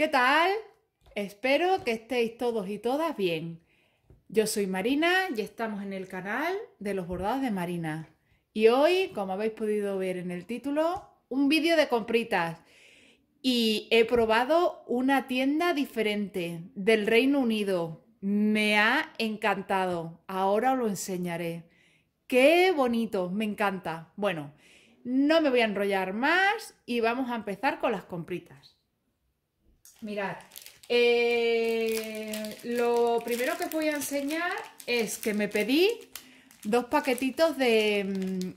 ¿Qué tal? Espero que estéis todos y todas bien. Yo soy Marina y estamos en el canal de los bordados de Marina. Y hoy, como habéis podido ver en el título, un vídeo de compritas. Y he probado una tienda diferente del Reino Unido. Me ha encantado. Ahora os lo enseñaré. ¡Qué bonito! Me encanta. Bueno, no me voy a enrollar más y vamos a empezar con las compritas. Mirad, eh, lo primero que os voy a enseñar es que me pedí dos paquetitos de,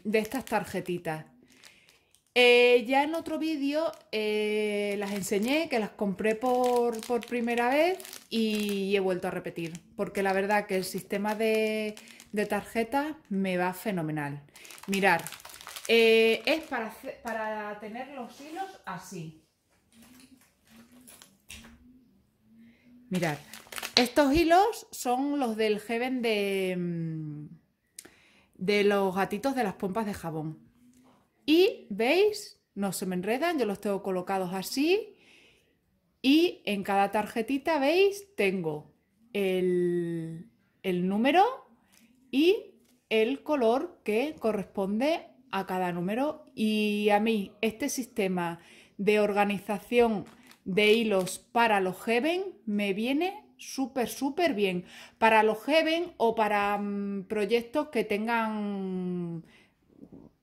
mm, estas tarjetitas. Eh, ya en otro vídeo eh, las enseñé, que las compré por, primera vez y he vuelto a repetir, porque la verdad que el sistema de, de tarjetas me va fenomenal. Mirar, es para, para tener los hilos así. Mirad, estos hilos son los del Heaven de, mm, de los gatitos de las pompas de jabón. Y veis, no se me enredan, yo los tengo colocados así. Y en cada tarjetita, veis, tengo el, el número y el color que corresponde a cada número. Y a mí, este sistema de organización de hilos para los Heaven me viene súper, súper bien. Para los Heaven o para mm, proyectos que tengan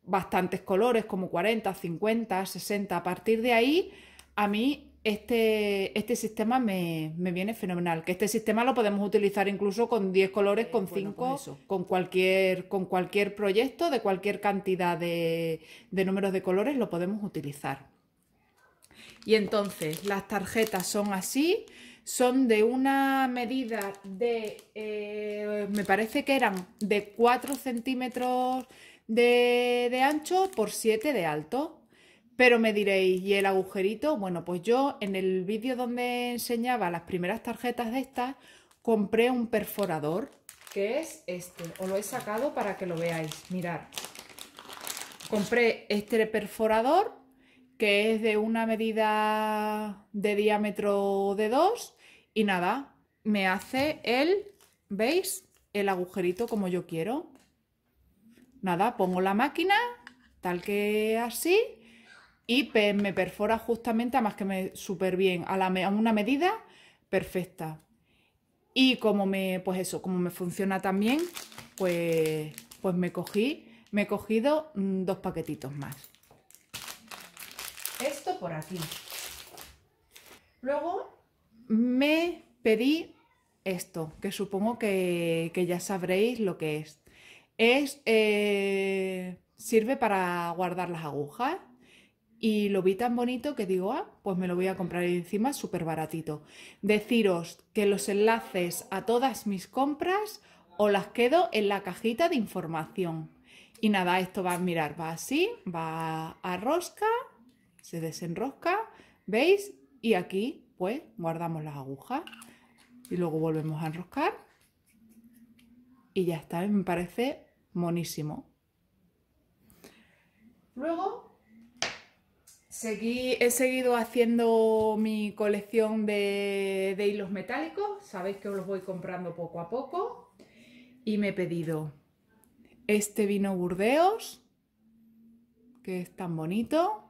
bastantes colores, como 40, 50, 60. A partir de ahí, a mí este, este sistema me, viene fenomenal. Que este sistema lo podemos utilizar incluso con 10 colores, eh, con 5, con, cualquier, con cualquier proyecto, de cualquier cantidad de números de colores, lo podemos utilizar. Y entonces las tarjetas son así, son de una medida de, eh, me parece que eran de 4 centímetros de, de ancho por 7 de alto. Pero me diréis, ¿y el agujerito? Bueno, pues yo en el vídeo donde enseñaba las primeras tarjetas de estas, compré un perforador, que es este. Os lo he sacado para que lo veáis, mirar Compré este perforador que es de una medida de diámetro de 2 y nada, me hace el, ¿veis? El agujerito como yo quiero. Nada, pongo la máquina, tal que así, y me perfora justamente, más que me súper bien, a, a una medida perfecta. Y como me, pues eso, como me funciona también, pues, pues me cogí, me he cogido mm, dos paquetitos más por aquí. Luego me pedí esto, que supongo que, ya sabréis lo que es. Es, eh, sirve para guardar las agujas y lo vi tan bonito que digo, ah, pues me lo voy a comprar encima súper baratito. Deciros que los enlaces a todas mis compras os las quedo en la cajita de información. Y nada, esto va a mirar, va así, va a rosca se desenrosca, ¿veis? Y aquí pues guardamos las agujas y luego volvemos a enroscar y ya está, me parece monísimo. Luego seguí, he seguido haciendo mi colección de, de hilos metálicos, sabéis que os los voy comprando poco a poco y me he pedido este vino Burdeos, que es tan bonito,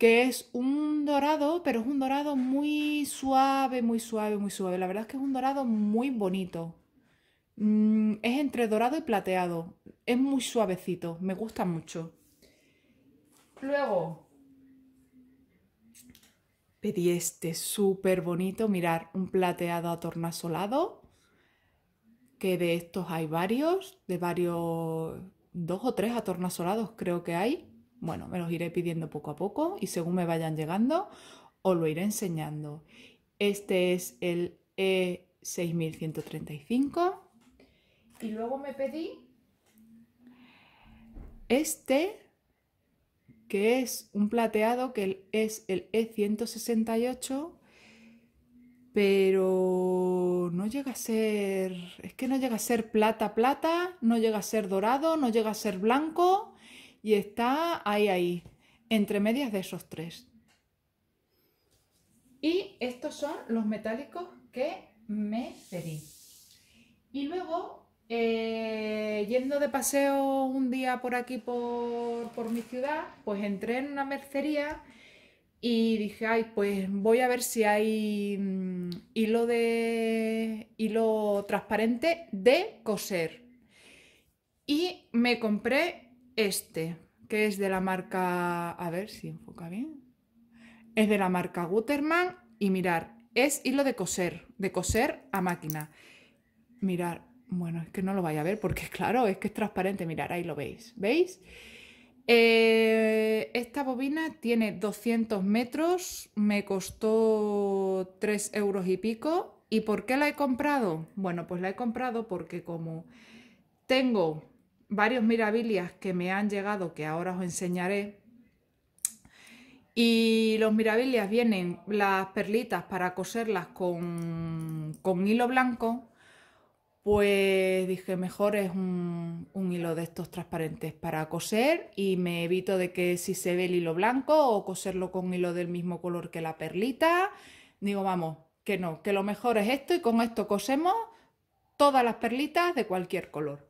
que es un dorado, pero es un dorado muy suave, muy suave, muy suave. La verdad es que es un dorado muy bonito. Mm, es entre dorado y plateado. Es muy suavecito, me gusta mucho. Luego, pedí este súper bonito, mirar, un plateado atornasolado. que de estos hay varios, de varios, dos o tres atornasolados creo que hay. Bueno, me los iré pidiendo poco a poco y según me vayan llegando, os lo iré enseñando. Este es el E6135. Y luego me pedí este, que es un plateado que es el E168, pero no llega a ser, es que no llega a ser plata, plata, no llega a ser dorado, no llega a ser blanco y está ahí, ahí, entre medias de esos tres. Y estos son los metálicos que me pedí. Y luego, eh, yendo de paseo un día por aquí, por, por mi ciudad, pues entré en una mercería y dije, ay, pues voy a ver si hay mm, hilo de hilo transparente de coser. Y me compré este, que es de la marca, a ver si enfoca bien. Es de la marca Gutermann y mirar, es hilo de coser, de coser a máquina. Mirar, bueno, es que no lo vaya a ver porque claro, es que es transparente, mirar, ahí lo veis, ¿veis? Eh, esta bobina tiene 200 metros, me costó 3 euros y pico. ¿Y por qué la he comprado? Bueno, pues la he comprado porque como tengo varios mirabilias que me han llegado que ahora os enseñaré. Y los mirabilias vienen las perlitas para coserlas con, con hilo blanco. Pues dije, mejor es un, un, hilo de estos transparentes para coser y me evito de que si se ve el hilo blanco o coserlo con hilo del mismo color que la perlita. Digo, vamos, que no, que lo mejor es esto y con esto cosemos todas las perlitas de cualquier color.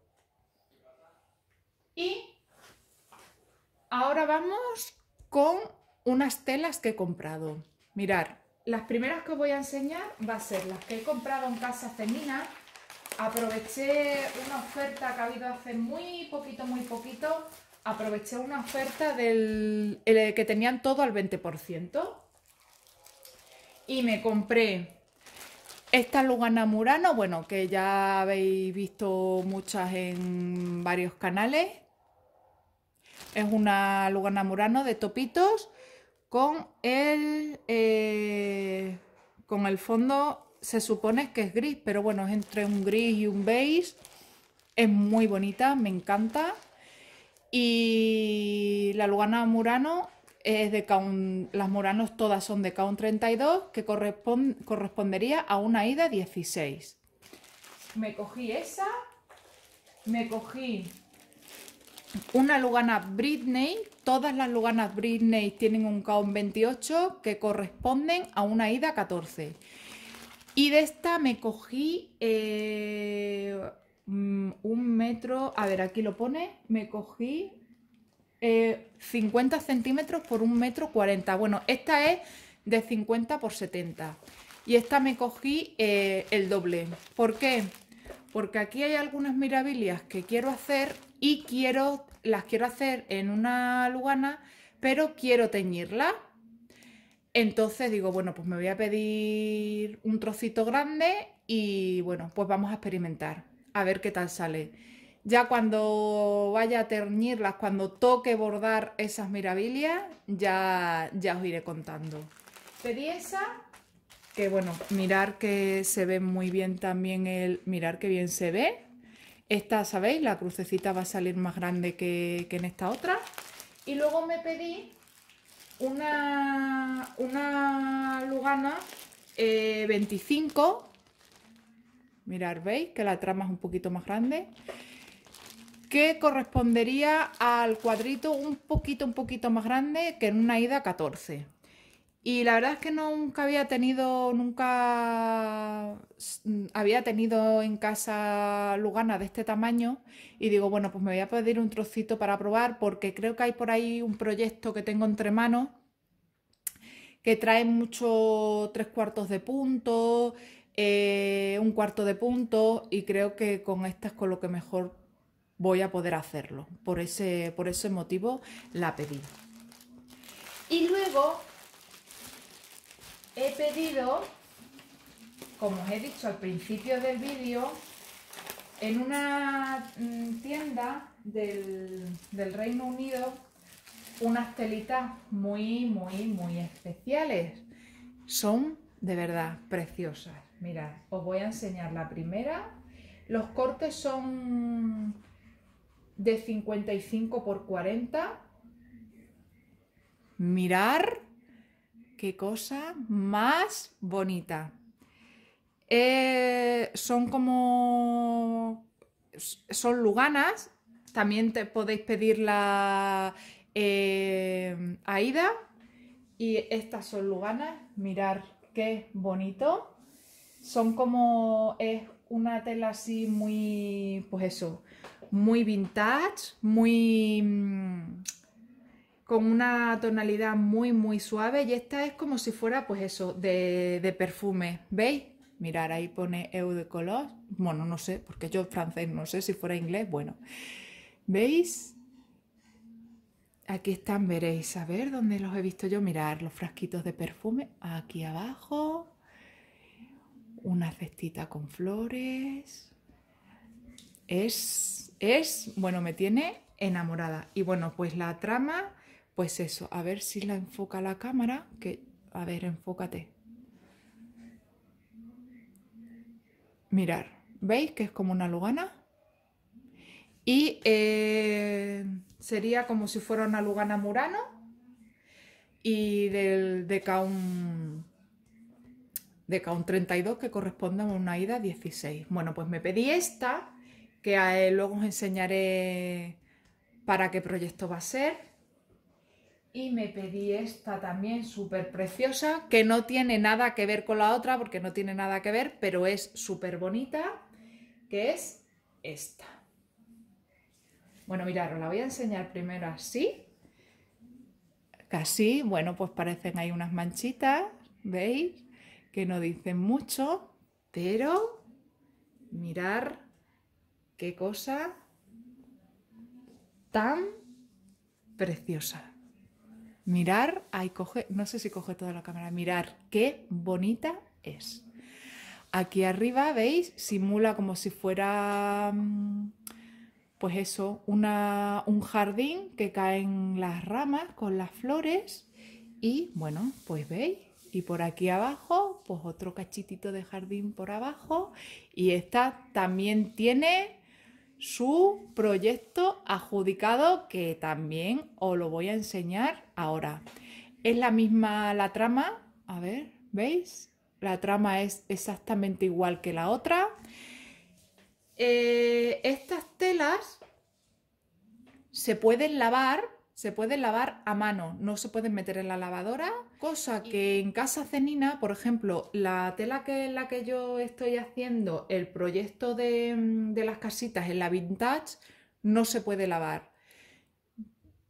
Y ahora vamos con unas telas que he comprado. Mirar, las primeras que os voy a enseñar va a ser las que he comprado en Casa Femina. Aproveché una oferta que ha habido hace muy poquito, muy poquito. Aproveché una oferta del eh, que tenían todo al 20%. Y me compré esta Lugana Murano, bueno, que ya habéis visto muchas en varios canales. Es una Lugana Murano de topitos con el, eh, con el fondo, se supone que es gris, pero bueno, es entre un gris y un beige. Es muy bonita, me encanta. Y la Lugana Murano es de caun las moranos todas son de Caun 32, que correspondería a una ida 16. Me cogí esa, me cogí una Lugana Britney, todas las Luganas Britney tienen un caun 28 que corresponden a una ida 14. Y de esta me cogí eh, mm, un metro, a ver, aquí lo pone, me cogí 50 eh, centímetros por un metro 40. Bueno, esta es de 50 por 70. Y esta me cogí eh, el doble. ¿Por qué? Porque aquí hay algunas mirabilias que quiero hacer y quiero las quiero hacer en una lugana, pero quiero teñirla. Entonces digo, bueno, pues me voy a pedir un trocito grande y bueno, pues vamos a experimentar, a ver qué tal sale. Ya cuando vaya a teñirlas, cuando toque bordar esas mirabilias, ya, ya os iré contando. Pedí esa, que bueno, mirar que se ve muy bien también el... Mirar que bien se ve. Esta, ¿sabéis? La crucecita va a salir más grande que, que en esta otra. Y luego me pedí una, una lugana 25. Eh, mirar, ¿veis? Que la trama es un poquito más grande que correspondería al cuadrito un poquito, un poquito más grande que en una ida 14. Y la verdad es que nunca había tenido, nunca mm, había tenido en casa lugana de este tamaño y digo, bueno, pues me voy a pedir un trocito para probar porque creo que hay por ahí un proyecto que tengo entre manos que trae mucho tres cuartos de punto, eh, un cuarto de punto y creo que con estas con lo que mejor voy a poder hacerlo. Por ese, por ese motivo la pedí. Y luego he pedido, como os he dicho al principio del vídeo, en una mm, tienda del, del Reino Unido unas telitas muy, muy, muy especiales. Son de verdad preciosas. Mirad, os voy a enseñar la primera. Los cortes son de 55 por 40. Mirar qué cosa más bonita. Eh, son como... Son luganas. También te podéis pedir la eh, Aida. Y estas son luganas. Mirar qué bonito. Son como... Es una tela así muy... Pues eso muy vintage, muy... Mm, con una tonalidad muy muy suave y esta es como si fuera pues eso, de, de perfume, ¿veis? Mirar, ahí pone Eau de color, bueno, no sé, porque yo francés no sé si fuera inglés, bueno, ¿veis? Aquí están, veréis, a ver dónde los he visto yo, mirar los frasquitos de perfume, aquí abajo, una cestita con flores, es, es, bueno, me tiene enamorada. Y bueno, pues la trama, pues eso, a ver si la enfoca la cámara, que, a ver, enfócate. Mirar, ¿veis que es como una lugana? Y eh, sería como si fuera una lugana murano y del de un, 32 que corresponde a una ida 16. Bueno, pues me pedí esta que luego os enseñaré para qué proyecto va a ser. Y me pedí esta también súper preciosa, que no tiene nada que ver con la otra, porque no tiene nada que ver, pero es súper bonita, que es esta. Bueno, mirad, os la voy a enseñar primero así. Casi, bueno, pues parecen ahí unas manchitas, ¿veis? Que no dicen mucho, pero mirar Qué cosa tan preciosa. Mirar, ahí coge, no sé si coge toda la cámara, mirar qué bonita es. Aquí arriba, ¿veis? Simula como si fuera, mm, pues eso, un jardín que caen las ramas con las flores. Y bueno, pues veis. Y por aquí abajo, pues otro cachitito de jardín por abajo. Y esta también tiene su proyecto adjudicado que también os lo voy a enseñar ahora. Es la misma la trama, a ver, ¿veis? La trama es exactamente igual que la otra. Eh, estas telas se pueden lavar se puede lavar a mano, no se pueden meter en la lavadora, cosa que en Casa Cenina, por ejemplo, la tela que en la que yo estoy haciendo el proyecto de, mm, de las casitas en la vintage no se puede lavar.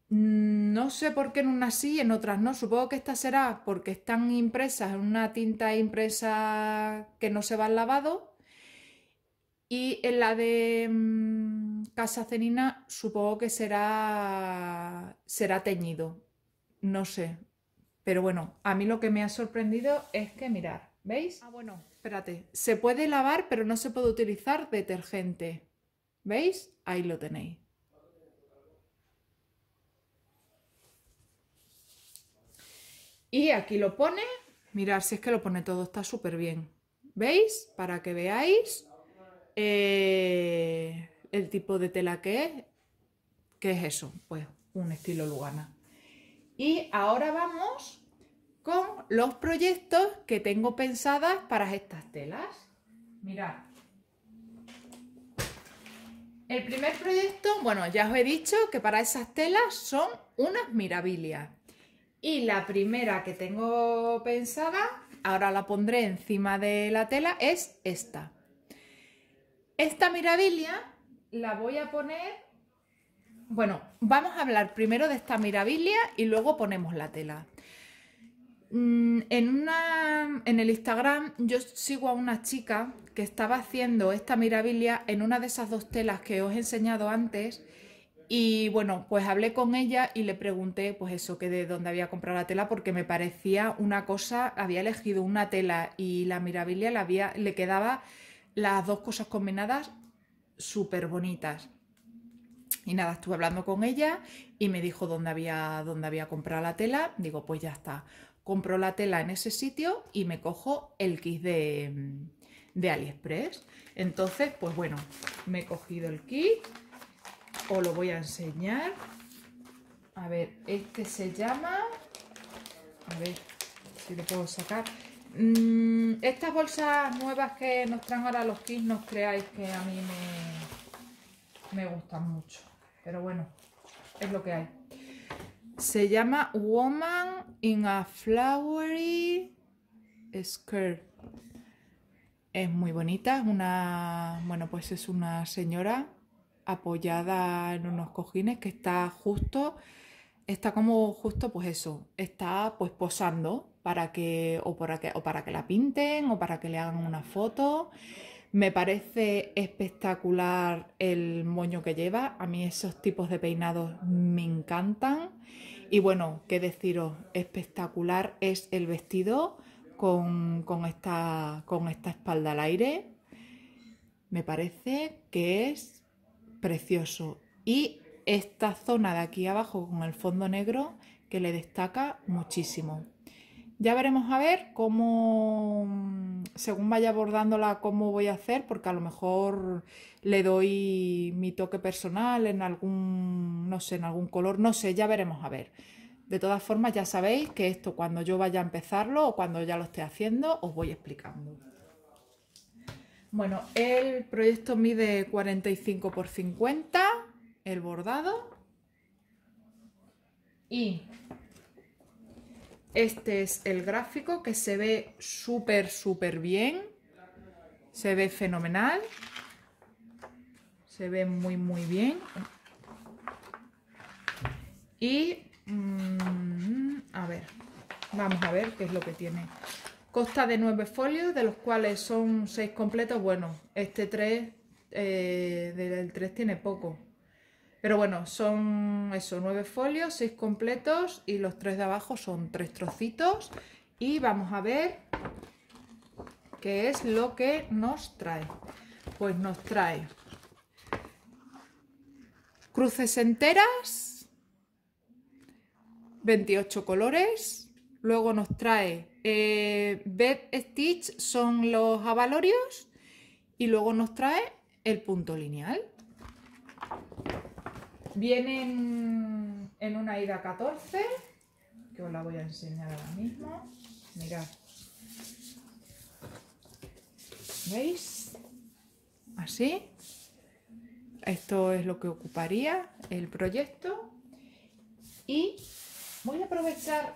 Mm, no sé por qué en unas sí y en otras no. Supongo que esta será porque están impresas en una tinta impresa que no se va al lavado. Y en la de mm, casa cenina supongo que será, será teñido, no sé. Pero bueno, a mí lo que me ha sorprendido es que mirar, ¿veis? Ah, bueno, espérate, se puede lavar pero no se puede utilizar detergente. ¿Veis? Ahí lo tenéis. Y aquí lo pone, mirar, si es que lo pone todo, está súper bien. ¿Veis? Para que veáis eh, el tipo de tela que es. ¿Qué es eso? Pues un estilo Lugana. Y ahora vamos con los proyectos que tengo pensadas para estas telas. Mirad. El primer proyecto, bueno, ya os he dicho que para esas telas son unas mirabilias. Y la primera que tengo pensada, ahora la pondré encima de la tela, es esta. Esta mirabilia la voy a poner... Bueno, vamos a hablar primero de esta mirabilia y luego ponemos la tela. Mm, en, una, en el Instagram yo sigo a una chica que estaba haciendo esta mirabilia en una de esas dos telas que os he enseñado antes y bueno, pues hablé con ella y le pregunté pues eso, que de dónde había comprado la tela porque me parecía una cosa, había elegido una tela y la mirabilia la había, le quedaba las dos cosas combinadas súper bonitas. Y nada, estuve hablando con ella y me dijo dónde había, dónde había comprado la tela. Digo, pues ya está. Compro la tela en ese sitio y me cojo el kit de, de AliExpress. Entonces, pues bueno, me he cogido el kit. Os lo voy a enseñar. A ver, este se llama... A ver si lo puedo sacar. Mm, estas bolsas nuevas que nos traen ahora los kids no creáis que a mí me, me gustan mucho. Pero bueno, es lo que hay. Se llama Woman in a Flowery Skirt. Es muy bonita, es una, bueno, pues es una señora apoyada en unos cojines que está justo, está como justo pues eso, está pues posando para que o, para que, o para que la pinten o para que le hagan una foto. Me parece espectacular el moño que lleva. A mí esos tipos de peinados me encantan. Y bueno, qué deciros, espectacular es el vestido con, con, esta, con esta espalda al aire. Me parece que es precioso. Y esta zona de aquí abajo con el fondo negro que le destaca muchísimo. Ya veremos a ver cómo, mm, según vaya abordándola, cómo voy a hacer, porque a lo mejor le doy mi toque personal en algún, no sé, en algún color, no sé, ya veremos a ver. De todas formas, ya sabéis que esto cuando yo vaya a empezarlo o cuando ya lo esté haciendo, os voy explicando. Bueno, el proyecto mide 45 por 50, el bordado. Y este es el gráfico que se ve súper, súper bien. Se ve fenomenal. Se ve muy, muy bien. Y, mm, a ver, vamos a ver qué es lo que tiene. Costa de nueve folios, de los cuales son seis completos. Bueno, este tres, eh, del 3 tiene poco. Pero bueno, son eso, nueve folios, seis completos y los tres de abajo son tres trocitos. Y vamos a ver qué es lo que nos trae. Pues nos trae cruces enteras, 28 colores. Luego nos trae eh, Bed Stitch, son los avalorios. Y luego nos trae el punto lineal. Vienen en una ida 14, que os la voy a enseñar ahora mismo. Mirad. ¿Veis? Así. Esto es lo que ocuparía el proyecto. Y voy a aprovechar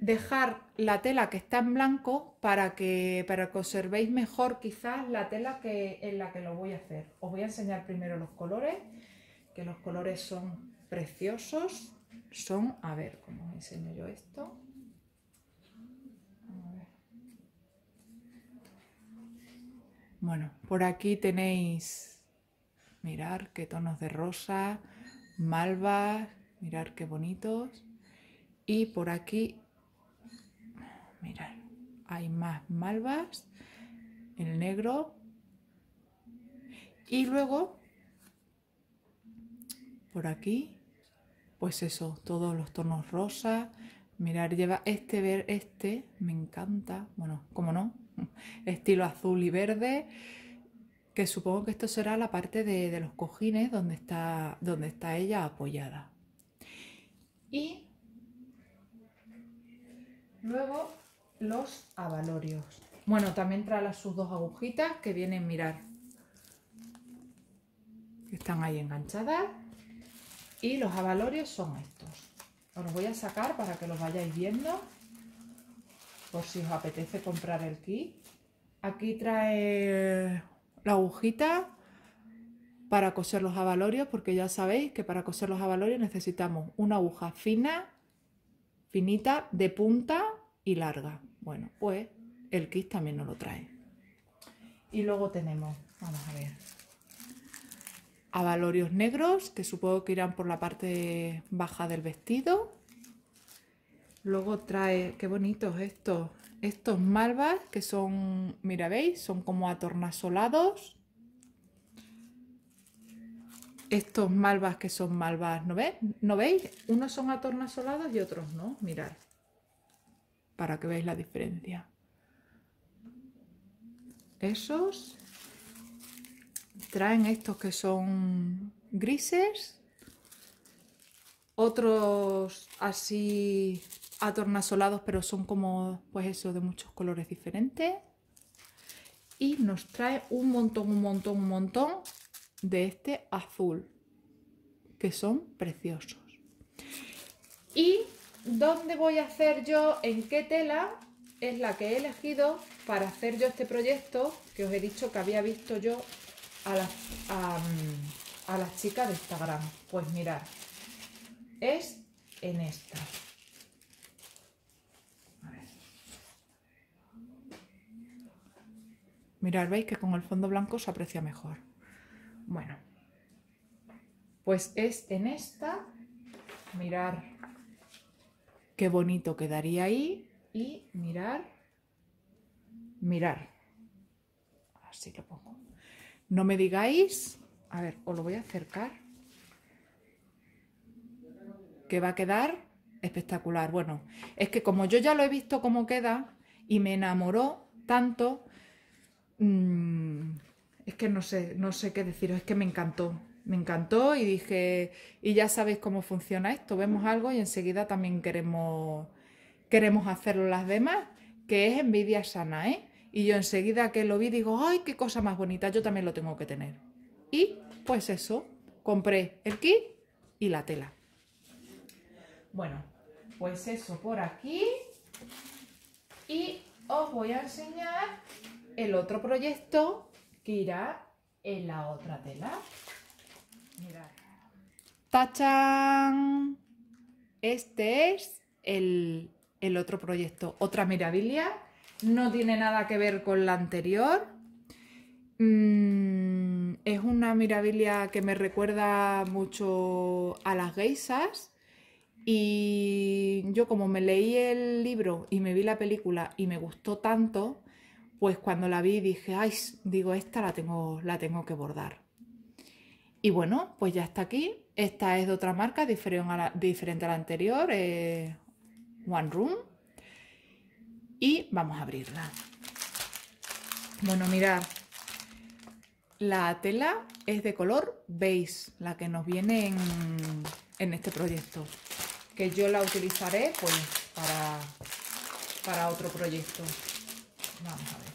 dejar la tela que está en blanco para que, para observéis mejor quizás la tela que, en la que lo voy a hacer. Os voy a enseñar primero los colores que los colores son preciosos. Son, a ver, ¿cómo os enseño yo esto? Bueno, por aquí tenéis, mirar qué tonos de rosa, malvas, mirar qué bonitos. Y por aquí, mirar, hay más malvas, el negro. Y luego por aquí, pues eso, todos los tonos rosa. Mirar, lleva este, ver este, me encanta. Bueno, como no, estilo azul y verde. Que supongo que esto será la parte de, los cojines donde está, donde está ella apoyada. Y luego los abalorios. Bueno, también trae las sus dos agujitas que vienen, mirar, están ahí enganchadas y los avalorios son estos. Os los voy a sacar para que los vayáis viendo, por si os apetece comprar el kit. Aquí trae la agujita para coser los avalorios, porque ya sabéis que para coser los avalorios necesitamos una aguja fina, finita, de punta y larga. Bueno, pues el kit también nos lo trae. Y luego tenemos, vamos a ver, a valorios negros, que supongo que irán por la parte baja del vestido. Luego trae, qué bonitos estos, estos malvas que son, mira, ¿veis? Son como atornasolados. Estos malvas que son malvas, ¿no, veis ¿no veis? Unos son atornasolados y otros no, mirad. Para que veáis la diferencia. Esos traen estos que son grises, otros así atornasolados, pero son como, pues eso, de muchos colores diferentes. Y nos trae un montón, un montón, un montón de este azul, que son preciosos. Y dónde voy a hacer yo, en qué tela es la que he elegido para hacer yo este proyecto que os he dicho que había visto yo a las, a, chicas de Instagram. Pues mirad, es en esta. mirar Mirad, veis que con el fondo blanco se aprecia mejor. Bueno, pues es en esta. Mirar qué bonito quedaría ahí. Y mirar, mirar. Así lo pongo. No me digáis, a ver, os lo voy a acercar, que va a quedar espectacular. Bueno, es que como yo ya lo he visto cómo queda y me enamoró tanto, mm, es que no sé, no sé qué deciros, es que me encantó, me encantó y dije, y ya sabéis cómo funciona esto, vemos algo y enseguida también queremos, queremos hacerlo las demás, que es envidia sana, ¿eh? Y yo enseguida que lo vi digo, ay, qué cosa más bonita, yo también lo tengo que tener. Y pues eso, compré el kit y la tela. Bueno, pues eso por aquí. Y os voy a enseñar el otro proyecto que irá en la otra tela. Mirad. ¡Tachán! Este es el, el otro proyecto, otra mirabilia no tiene nada que ver con la anterior. Mm, es una mirabilia que me recuerda mucho a las geisas. Y yo como me leí el libro y me vi la película y me gustó tanto, pues cuando la vi dije, ay, digo, esta la tengo, la tengo que bordar. Y bueno, pues ya está aquí. Esta es de otra marca, diferente a la, anterior, eh, One Room y vamos a abrirla. Bueno, mirad, la tela es de color beige, la que nos viene en, este proyecto, que yo la utilizaré pues para, para otro proyecto. Vamos a ver.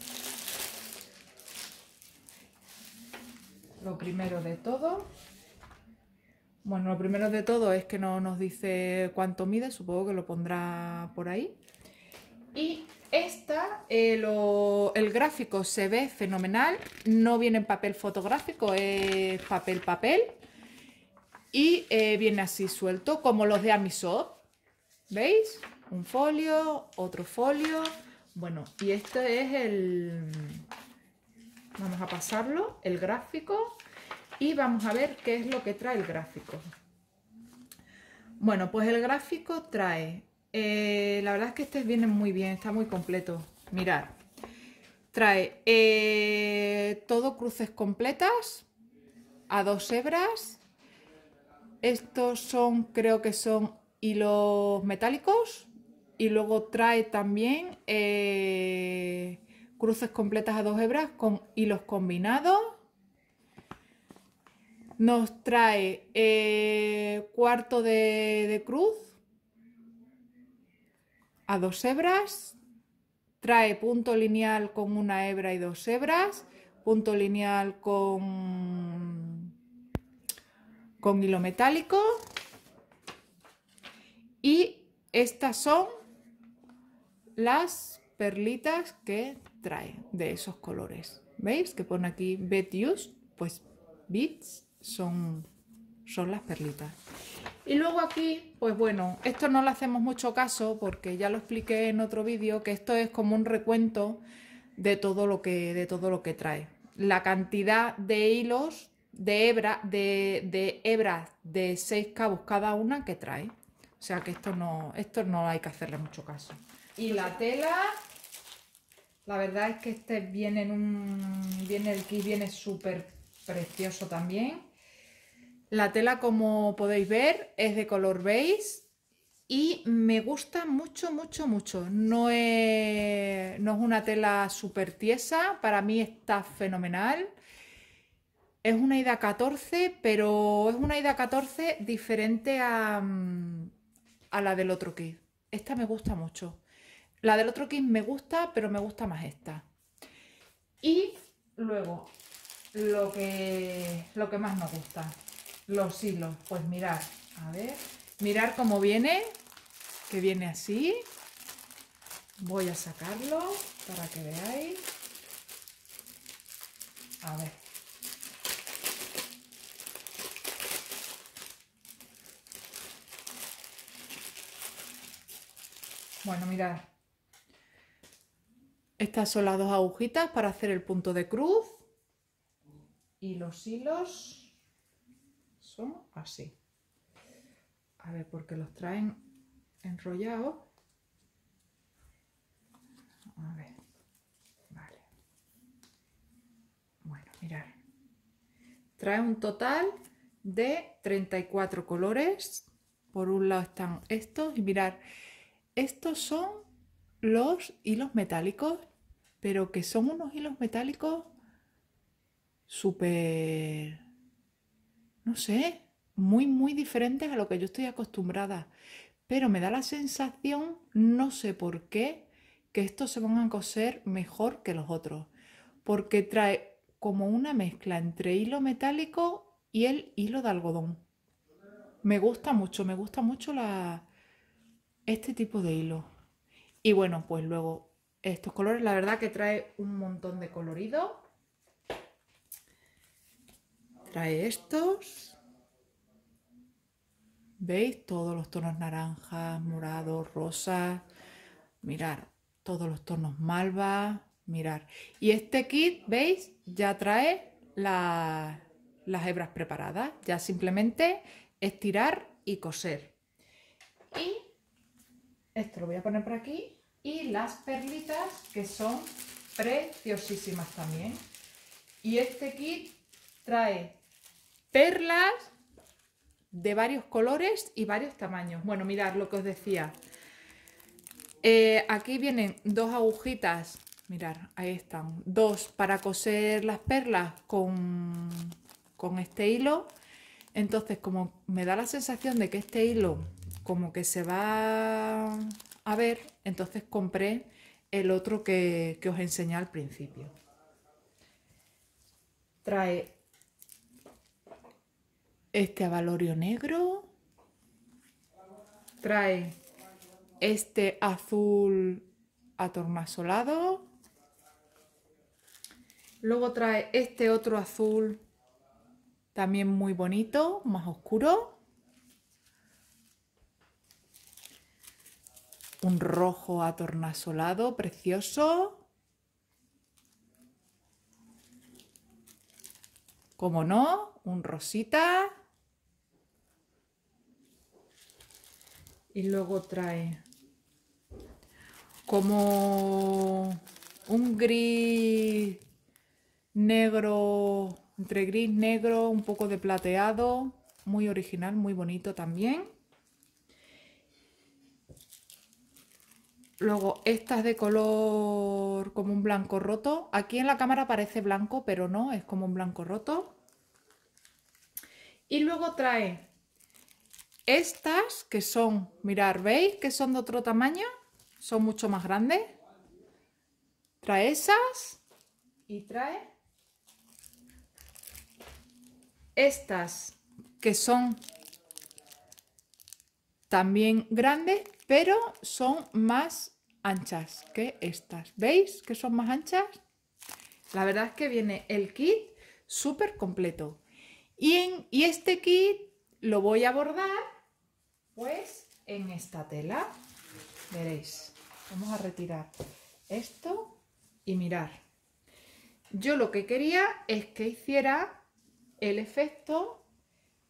Lo primero de todo, bueno, lo primero de todo es que no nos dice cuánto mide, supongo que lo pondrá por ahí. Y esta, eh, el gráfico se ve fenomenal, no viene en papel fotográfico, es papel papel y eh, viene así suelto, como los de Amisop, ¿veis? Un folio, otro folio, bueno, y este es el, vamos a pasarlo, el gráfico y vamos a ver qué es lo que trae el gráfico. Bueno, pues el gráfico trae eh, la verdad es que este viene muy bien, está muy completo. Mirad. Trae eh, todo cruces completas a dos hebras. Estos son, creo que son hilos metálicos. Y luego trae también eh, cruces completas a dos hebras con hilos combinados. Nos trae cuarto de, de cruz a dos hebras, trae punto lineal con una hebra y dos hebras, punto lineal con, con hilo metálico y estas son las perlitas que trae de esos colores. ¿Veis que pone aquí bet Pues bits son, son las perlitas. Y luego aquí, pues bueno, esto no le hacemos mucho caso porque ya lo expliqué en otro vídeo que esto es como un recuento de todo lo que, de todo lo que trae. La cantidad de hilos de, hebra, de, de hebras de 6 cabos cada una que trae. O sea que esto no, esto no hay que hacerle mucho caso. Y la tela, la verdad es que este viene en un. Viene el kit, viene súper precioso también. La tela, como podéis ver, es de color beige y me gusta mucho, mucho, mucho. No es, no es una tela súper tiesa, para mí está fenomenal. Es una IDA 14, pero es una IDA 14 diferente a, la del otro kit. Esta me gusta mucho. La del otro kit me gusta, pero me gusta más esta. Y luego, lo que, lo que más me gusta los hilos. Pues mirad, a ver, mirar cómo viene, que viene así. Voy a sacarlo para que veáis. A ver. Bueno, mirad. Estas son las dos agujitas para hacer el punto de cruz. Y los hilos son así. A ver, porque los traen enrollados. A ver, vale. Bueno, mirar. Trae un total de 34 colores. Por un lado están estos y mirar, estos son los hilos metálicos, pero que son unos hilos metálicos súper no sé, muy, muy diferentes a lo que yo estoy acostumbrada. Pero me da la sensación, no sé por qué, que estos se van a coser mejor que los otros. Porque trae como una mezcla entre hilo metálico y el hilo de algodón. Me gusta mucho, me gusta mucho la, este tipo de hilo. Y bueno, pues luego estos colores, la verdad que trae un montón de colorido trae estos. ¿Veis? Todos los tonos naranjas, morados, rosas. Mirar, todos los tonos malva. Mirar. Y este kit, ¿veis? Ya trae las hebras preparadas. Ya simplemente estirar y coser. Y esto lo voy a poner por aquí. Y las perlitas que son preciosísimas también. Y este kit trae perlas de varios colores y varios tamaños. Bueno, mirad lo que os decía. Eh, aquí vienen dos agujitas, mirad, ahí están, dos para coser las perlas con, este hilo. Entonces, como me da la sensación de que este hilo como que se va a ver, entonces compré el otro que, que os enseñé al principio. Trae este abalorio negro. Trae este azul atornasolado, Luego trae este otro azul también muy bonito, más oscuro. Un rojo atornasolado, precioso. Como no, un rosita. y luego trae como un gris negro, entre gris negro, un poco de plateado, muy original, muy bonito también. Luego estas de color como un blanco roto. Aquí en la cámara parece blanco, pero no, es como un blanco roto. Y luego trae estas que son, mirar, ¿veis que son de otro tamaño? Son mucho más grandes. Trae esas y trae estas que son también grandes, pero son más anchas que estas. ¿Veis que son más anchas? La verdad es que viene el kit súper completo. Y, y este kit lo voy a bordar pues en esta tela, veréis, vamos a retirar esto y mirar. Yo lo que quería es que hiciera el efecto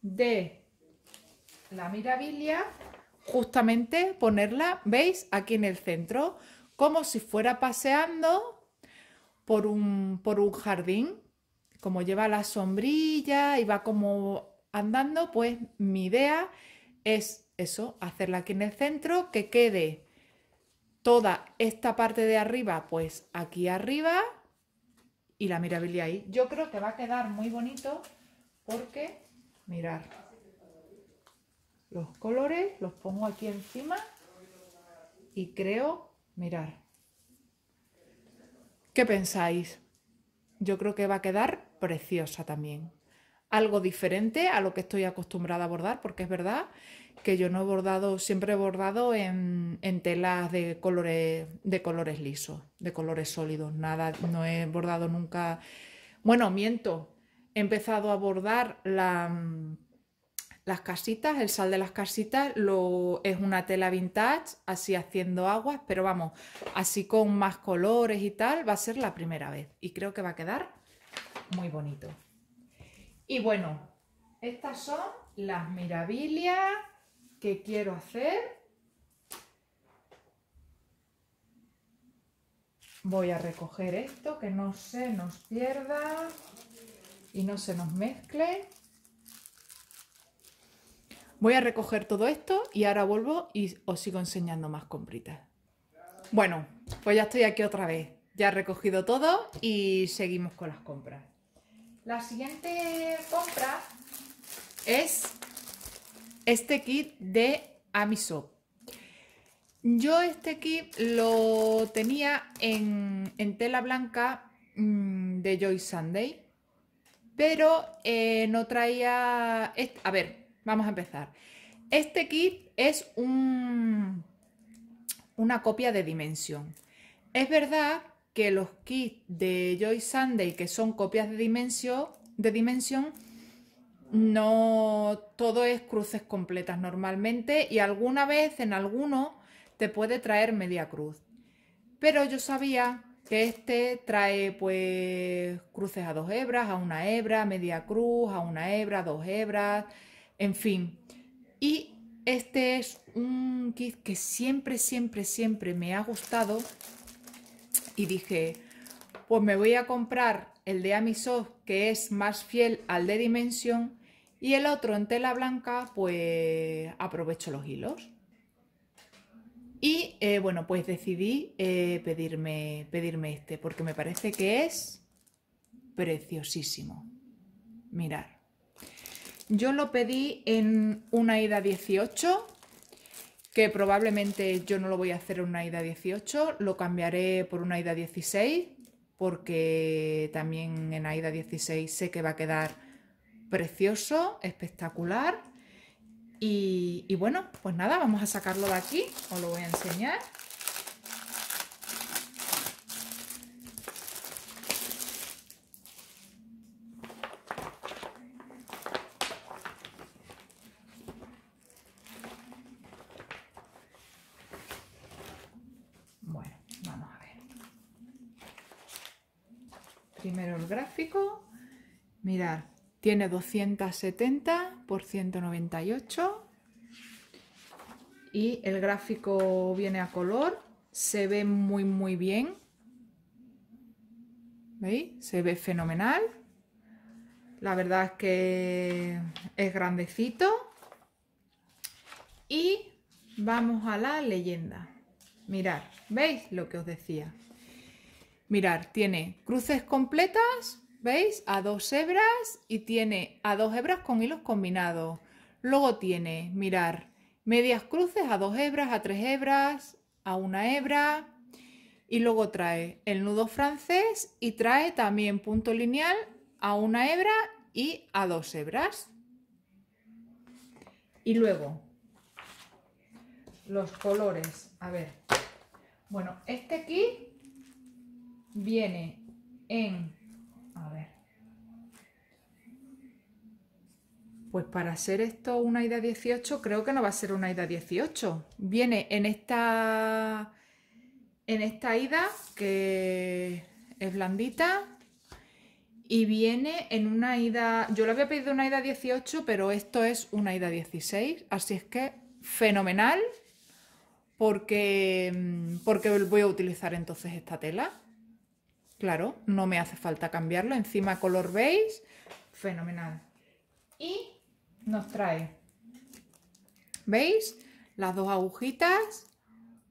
de la mirabilia, justamente ponerla, ¿veis? Aquí en el centro, como si fuera paseando por un, por un jardín, como lleva la sombrilla y va como andando, pues mi idea es eso, hacerla aquí en el centro, que quede toda esta parte de arriba, pues aquí arriba y la mirabilidad ahí. Yo creo que va a quedar muy bonito porque, mirar, los colores los pongo aquí encima y creo, mirar. ¿Qué pensáis? Yo creo que va a quedar preciosa también. Algo diferente a lo que estoy acostumbrada a bordar, porque es verdad que yo no he bordado, siempre he bordado en, telas de colores, de colores lisos, de colores sólidos, nada, no he bordado nunca, bueno, miento, he empezado a bordar las casitas, el sal de las casitas, lo, es una tela vintage, así haciendo aguas, pero vamos, así con más colores y tal, va a ser la primera vez y creo que va a quedar muy bonito. Y bueno, estas son las mirabilias, que quiero hacer. Voy a recoger esto, que no se nos pierda y no se nos mezcle. Voy a recoger todo esto y ahora vuelvo y os sigo enseñando más compritas. Bueno, pues ya estoy aquí otra vez. Ya he recogido todo y seguimos con las compras. La siguiente compra es este kit de Amisop. Yo este kit lo tenía en, tela blanca mm, de Joy Sunday, pero eh, no traía... a ver, vamos a empezar. Este kit es un, una copia de dimensión. Es verdad que los kits de Joy Sunday, que son copias de dimensión... de no todo es cruces completas normalmente y alguna vez en alguno te puede traer media cruz. Pero yo sabía que este trae pues cruces a dos hebras, a una hebra, media cruz, a una hebra, dos hebras, en fin. Y este es un kit que siempre, siempre, siempre me ha gustado y dije, pues me voy a comprar el de Amisoft que es más fiel al de Dimension y el otro en tela blanca, pues aprovecho los hilos. Y eh, bueno, pues decidí eh, pedirme, pedirme este, porque me parece que es preciosísimo. Mirar. Yo lo pedí en una ida 18, que probablemente yo no lo voy a hacer en una ida 18, lo cambiaré por una ida 16, porque también en la ida 16 sé que va a quedar precioso, espectacular. Y, bueno, pues nada, vamos a sacarlo de aquí, os lo voy a enseñar. bueno, vamos a ver primero el gráfico. Mirad, tiene 270 por 198 y el gráfico viene a color, se ve muy muy bien, ¿veis? Se ve fenomenal, la verdad es que es grandecito y vamos a la leyenda, mirad, ¿veis lo que os decía? Mirad, tiene cruces completas, ¿Veis? A dos hebras y tiene a dos hebras con hilos combinados. Luego tiene, mirar, medias cruces a dos hebras, a tres hebras, a una hebra. Y luego trae el nudo francés y trae también punto lineal a una hebra y a dos hebras. Y luego, los colores. A ver. Bueno, este aquí viene en a ver. Pues para hacer esto una ida 18, creo que no va a ser una ida 18. Viene en esta, en esta ida, que es blandita, y viene en una ida, yo le había pedido una ida 18, pero esto es una ida 16, así es que fenomenal, porque, mm, porque voy a utilizar entonces esta tela. Claro, no me hace falta cambiarlo. Encima color beige, fenomenal. Y nos trae, ¿veis? Las dos agujitas,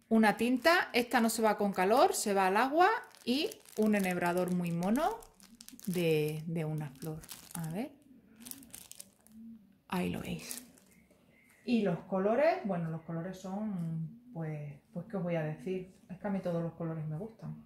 una tinta. Esta no se va con calor, se va al agua y un enhebrador muy mono de, de una flor. A ver. Ahí lo veis. Y los colores, bueno, los colores son, pues, pues, ¿qué os voy a decir? Es que a mí todos los colores me gustan.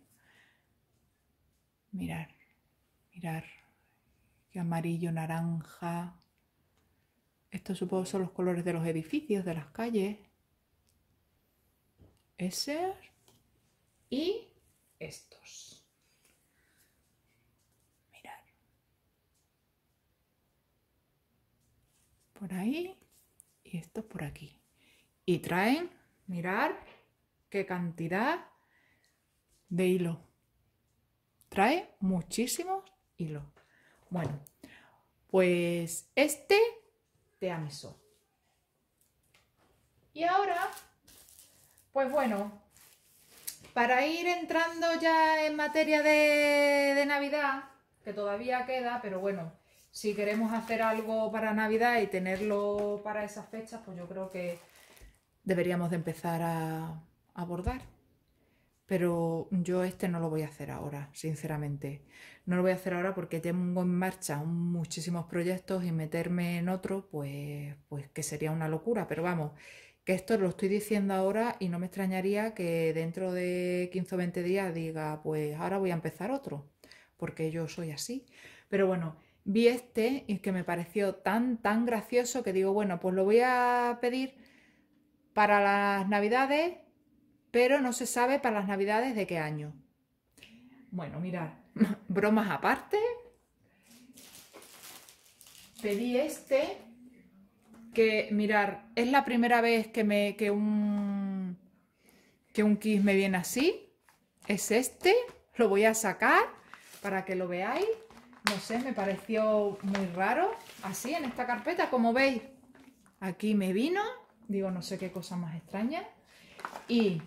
Mirar, mirar, qué amarillo, naranja. Estos supongo son los colores de los edificios, de las calles. Ese y estos. Mirar. Por ahí y estos por aquí. Y traen, mirar, qué cantidad de hilo. Trae muchísimos hilos. Bueno, pues este te Amiso. Y ahora, pues bueno, para ir entrando ya en materia de, Navidad, que todavía queda, pero bueno, si queremos hacer algo para Navidad y tenerlo para esas fechas, pues yo creo que deberíamos de empezar a abordar pero yo este no lo voy a hacer ahora, sinceramente. No lo voy a hacer ahora porque tengo en marcha muchísimos proyectos y meterme en otro, pues, pues que sería una locura, pero vamos, que esto lo estoy diciendo ahora y no me extrañaría que dentro de 15 o 20 días diga, pues ahora voy a empezar otro, porque yo soy así. Pero bueno, vi este y que me pareció tan, tan gracioso que digo, bueno, pues lo voy a pedir para las navidades pero no se sabe para las navidades de qué año. Bueno, mirad, bromas aparte. Pedí este, que mirar, es la primera vez que, me, que un que un kiss me viene así. Es este, lo voy a sacar para que lo veáis. No sé, me pareció muy raro, así en esta carpeta, como veis. Aquí me vino, digo, no sé qué cosa más extraña. Y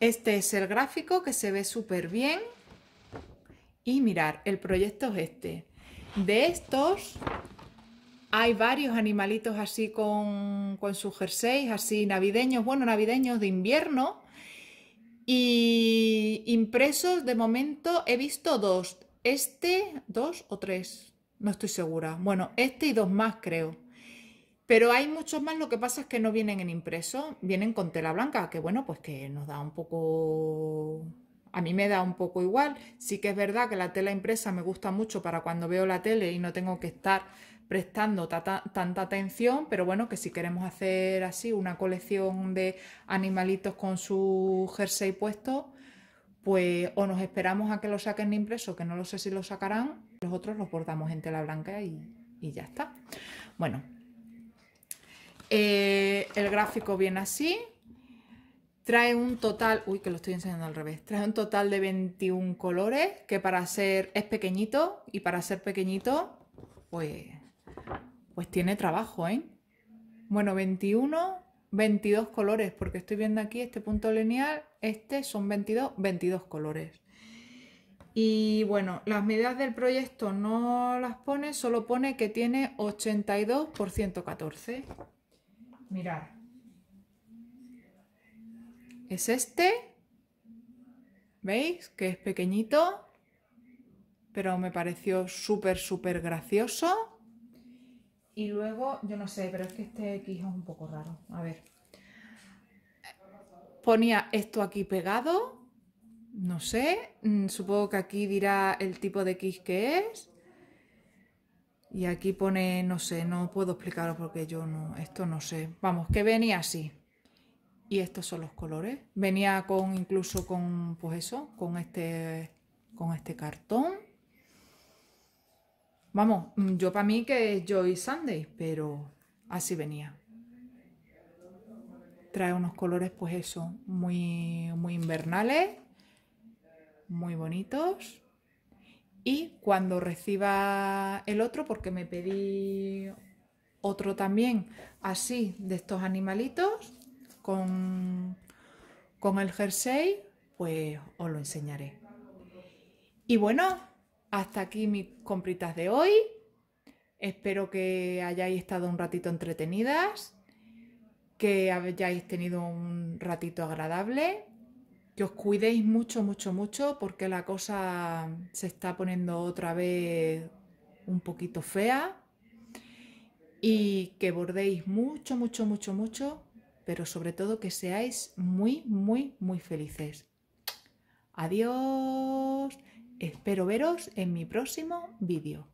este es el gráfico que se ve súper bien. Y mirar, el proyecto es este. De estos hay varios animalitos así con, con sus así navideños, bueno, navideños de invierno. Y impresos, de momento he visto dos. Este, dos o tres, no estoy segura. Bueno, este y dos más creo. Pero hay muchos más, lo que pasa es que no vienen en impreso, vienen con tela blanca, que bueno, pues que nos da un poco... A mí me da un poco igual. Sí que es verdad que la tela impresa me gusta mucho para cuando veo la tele y no tengo que estar prestando tanta atención, pero bueno, que si queremos hacer así una colección de animalitos con su jersey puesto, pues o nos esperamos a que lo saquen en impreso, que no lo sé si lo sacarán, los otros los bordamos en tela blanca y ya está. Bueno, eh, el gráfico viene así. Trae un total, uy que lo estoy enseñando al revés, trae un total de 21 colores que para ser es pequeñito y para ser pequeñito pues, pues tiene trabajo, ¿eh? Bueno, 21, 22 colores, porque estoy viendo aquí este punto lineal, este son 22, 22 colores. Y bueno, las medidas del proyecto no las pone, solo pone que tiene 82 por 114. Mirad. Es este. ¿Veis? Que es pequeñito. Pero me pareció súper, súper gracioso. Y luego, yo no sé, pero es que este X es un poco raro. A ver. Ponía esto aquí pegado. No sé. Mm, supongo que aquí dirá el tipo de X que es. Y aquí pone, no sé, no puedo explicaros porque yo no, esto no sé. Vamos, que venía así. Y estos son los colores. Venía con incluso con, pues eso, con este, con este cartón. Vamos, mm, yo para mí que es Joy Sunday, pero así venía. Trae unos colores, pues eso, muy, muy invernales, muy bonitos. Y cuando reciba el otro, porque me pedí otro también así de estos animalitos con, el jersey, pues os lo enseñaré. Y bueno, hasta aquí mis compritas de hoy. Espero que hayáis estado un ratito entretenidas, que hayáis tenido un ratito agradable que os cuidéis mucho, mucho, mucho, porque la cosa se está poniendo otra vez un poquito fea. Y que bordéis mucho, mucho, mucho, mucho, pero sobre todo que seáis muy, muy, muy felices. Adiós. Espero veros en mi próximo vídeo.